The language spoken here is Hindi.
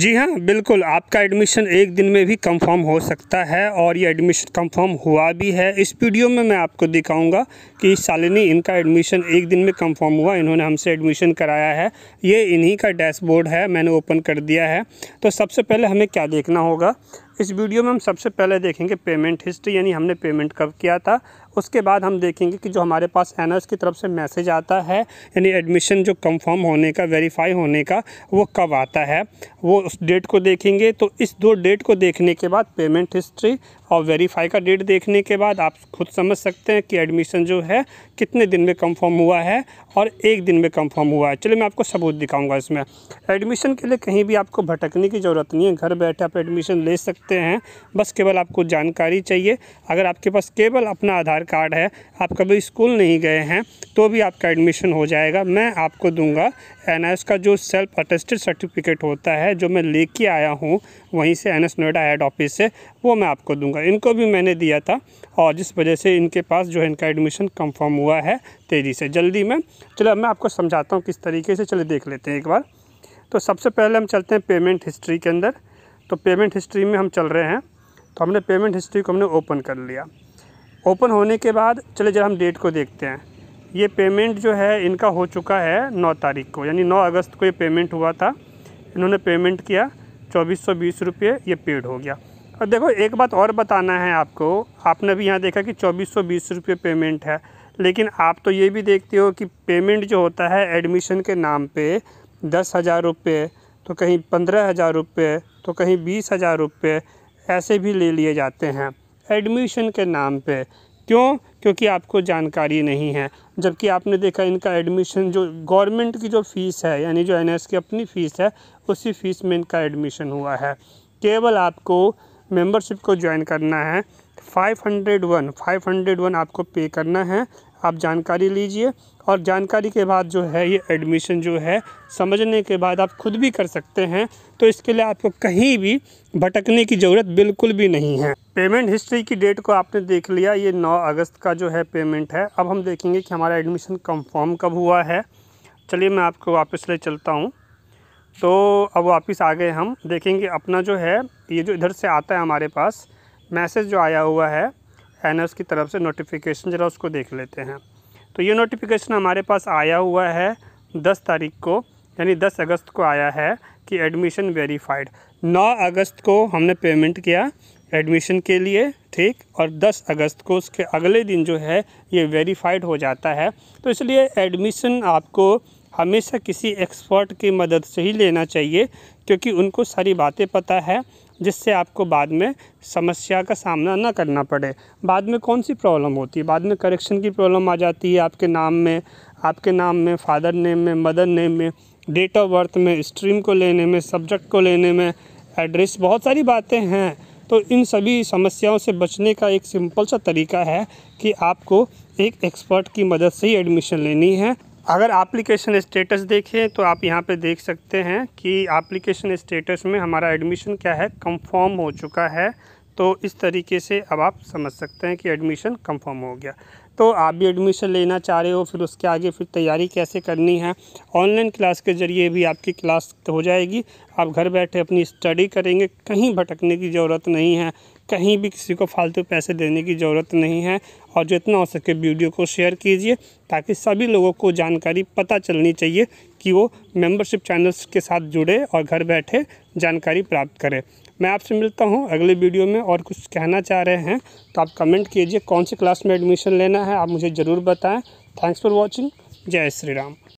जी हाँ बिल्कुल आपका एडमिशन एक दिन में भी कंफर्म हो सकता है और ये एडमिशन कंफर्म हुआ भी है इस वीडियो में मैं आपको दिखाऊंगा कि शालिनी इनका एडमिशन एक दिन में कंफर्म हुआ इन्होंने हमसे एडमिशन कराया है ये इन्हीं का डैशबोर्ड है मैंने ओपन कर दिया है तो सबसे पहले हमें क्या देखना होगा इस वीडियो में हम सबसे पहले देखेंगे पेमेंट हिस्ट्री यानी हमने पेमेंट कब किया था उसके बाद हम देखेंगे कि जो हमारे पास एन की तरफ से मैसेज आता है यानी एडमिशन जो कंफर्म होने का वेरीफाई होने का वो कब आता है वो उस डेट को देखेंगे तो इस दो डेट को देखने के बाद पेमेंट हिस्ट्री और वेरीफाई का डेट देखने के बाद आप खुद समझ सकते हैं कि एडमिशन जो है कितने दिन में कंफर्म हुआ है और एक दिन में कंफर्म हुआ है चलिए मैं आपको सबूत दिखाऊंगा इसमें एडमिशन के लिए कहीं भी आपको भटकने की ज़रूरत नहीं है घर बैठे आप एडमिशन ले सकते हैं बस केवल आपको जानकारी चाहिए अगर आपके पास केवल अपना आधार आधार कार्ड है आप कभी स्कूल नहीं गए हैं तो भी आपका एडमिशन हो जाएगा मैं आपको दूंगा एन का जो सेल्फ अटेस्टेड सर्टिफिकेट होता है जो मैं लेके आया हूँ वहीं से N S Noida head office से वो मैं आपको दूंगा इनको भी मैंने दिया था और जिस वजह से इनके पास जो है इनका एडमिशन कंफर्म हुआ है तेज़ी से जल्दी में चलो मैं आपको समझाता हूँ किस तरीके से चले देख लेते हैं एक बार तो सबसे पहले हम चलते हैं पेमेंट हिस्ट्री के अंदर तो पेमेंट हिस्ट्री में हम चल रहे हैं तो हमने पेमेंट हिस्ट्री को हमने ओपन कर लिया ओपन होने के बाद चले जब हम डेट को देखते हैं ये पेमेंट जो है इनका हो चुका है नौ तारीख को यानी नौ अगस्त को ये पेमेंट हुआ था इन्होंने पेमेंट किया चौबीस सौ बीस रुपये ये पेड हो गया और देखो एक बात और बताना है आपको आपने भी यहाँ देखा कि चौबीस सौ बीस रुपये पेमेंट है लेकिन आप तो ये भी देखते हो कि पेमेंट जो होता है एडमिशन के नाम पे दस हज़ार रुपये तो कहीं पंद्रह हज़ार रुपये तो कहीं बीस हज़ार रुपये ऐसे भी ले लिए जाते हैं एडमिशन के नाम पे क्यों क्योंकि आपको जानकारी नहीं है जबकि आपने देखा इनका एडमिशन जो गवर्नमेंट की जो फ़ीस है यानी जो एन की अपनी फ़ीस है उसी फ़ीस में इनका एडमिशन हुआ है केवल आपको मेंबरशिप को ज्वाइन करना है 501 501 आपको पे करना है आप जानकारी लीजिए और जानकारी के बाद जो है ये एडमिशन जो है समझने के बाद आप खुद भी कर सकते हैं तो इसके लिए आपको कहीं भी भटकने की ज़रूरत बिल्कुल भी नहीं है पेमेंट हिस्ट्री की डेट को आपने देख लिया ये 9 अगस्त का जो है पेमेंट है अब हम देखेंगे कि हमारा एडमिशन कंफर्म कब हुआ है चलिए मैं आपको वापस ले चलता हूँ तो अब वापस आ गए हम देखेंगे अपना जो है ये जो इधर से आता है हमारे पास मैसेज जो आया हुआ है एन की तरफ से नोटिफिकेशन ज़रा उसको देख लेते हैं तो ये नोटिफिकेशन हमारे पास आया हुआ है दस तारीख को यानी दस अगस्त को आया है कि एडमिशन वेरीफाइड नौ अगस्त को हमने पेमेंट किया एडमिशन के लिए ठीक और 10 अगस्त को उसके अगले दिन जो है ये वेरीफाइड हो जाता है तो इसलिए एडमिशन आपको हमेशा किसी एक्सपर्ट की मदद से ही लेना चाहिए क्योंकि उनको सारी बातें पता है जिससे आपको बाद में समस्या का सामना ना करना पड़े बाद में कौन सी प्रॉब्लम होती है बाद में करेक्शन की प्रॉब्लम आ जाती है आपके नाम में आपके नाम में फादर नेम में मदर नेम में डेट ऑफ बर्थ में स्ट्रीम को लेने में सब्जेक्ट को लेने में एड्रेस बहुत सारी बातें हैं तो इन सभी समस्याओं से बचने का एक सिंपल सा तरीका है कि आपको एक एक्सपर्ट की मदद से ही एडमिशन लेनी है अगर एप्लीकेशन स्टेटस देखें तो आप यहाँ पे देख सकते हैं कि एप्लीकेशन स्टेटस में हमारा एडमिशन क्या है कंफर्म हो चुका है तो इस तरीके से अब आप समझ सकते हैं कि एडमिशन कंफर्म हो गया तो आप भी एडमिशन लेना चाह रहे हो फिर उसके आगे फिर तैयारी कैसे करनी है ऑनलाइन क्लास के ज़रिए भी आपकी क्लास हो जाएगी आप घर बैठे अपनी स्टडी करेंगे कहीं भटकने की ज़रूरत नहीं है कहीं भी किसी को फालतू पैसे देने की ज़रूरत नहीं है और जितना हो सके वीडियो को शेयर कीजिए ताकि सभी लोगों को जानकारी पता चलनी चाहिए कि वो मेंबरशिप चैनल्स के साथ जुड़े और घर बैठे जानकारी प्राप्त करें मैं आपसे मिलता हूँ अगले वीडियो में और कुछ कहना चाह रहे हैं तो आप कमेंट कीजिए कौन सी क्लास में एडमिशन लेना है आप मुझे ज़रूर बताएँ थैंक्स फॉर वॉचिंग जय श्री राम